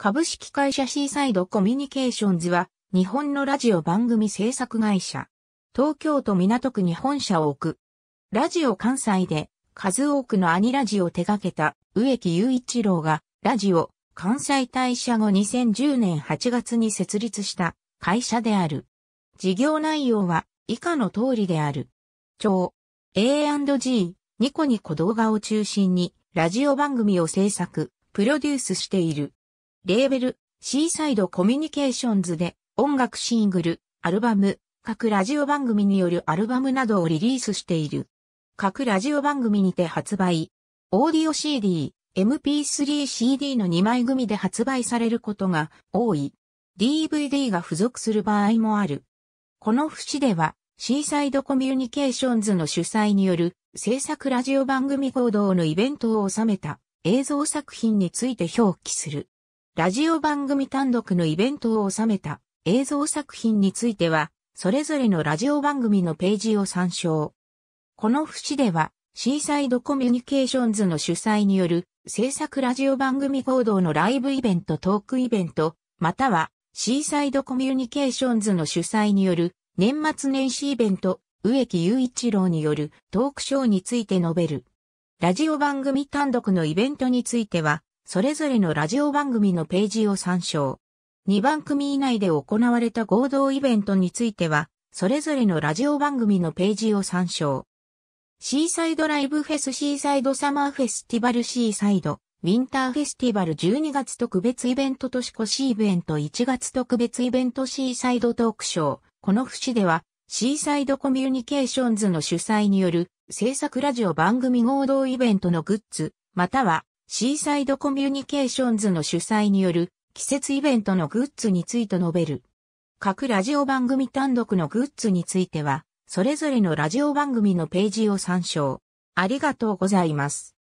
株式会社シーサイドコミュニケーションズは、日本のラジオ番組制作会社。東京都港区に本社を置く。ラジオ関西で数多くのアニラジオを手掛けた植木雄一郎が、ラジオ関西退社後2010年8月に設立した会社である。事業内容は以下の通りである。超 A&G、ニコニコ動画を中心にラジオ番組を制作、プロデュースしている。レーベル、シーサイドコミュニケーションズで音楽シングル、アルバム、各ラジオ番組によるアルバムなどをリリースしている。各ラジオ番組にて発売。オーディオ CD、MP3 CD の2枚組で発売されることが多い。DVD が付属する場合もある。この節では、シーサイドコミュニケーションズの主催による制作ラジオ番組報道のイベントを収めた映像作品について表記する。ラジオ番組単独のイベントを収めた映像作品については、それぞれのラジオ番組のページを参照。この節では、シーサイドコミュニケーションズの主催による制作ラジオ番組報道のライブイベントトークイベント、またはシーサイドコミュニケーションズの主催による年末年始イベント、植木雄一郎によるトークショーについて述べる。ラジオ番組単独のイベントについては、それぞれのラジオ番組のページを参照。2番組以内で行われた合同イベントについては、それぞれのラジオ番組のページを参照。シーサイドライブフェスシーサイドサマーフェスティバルシーサイドウィンターフェスティバル12月特別イベント年越しイベント1月特別イベントシーサイドトークショー。この節では、シーサイドコミュニケーションズの主催による制作ラジオ番組合同イベントのグッズ、またはシーサイドコミュニケーションズの主催による季節イベントのグッズについて述べる。各ラジオ番組単独のグッズについては、それぞれのラジオ番組のページを参照。ありがとうございます。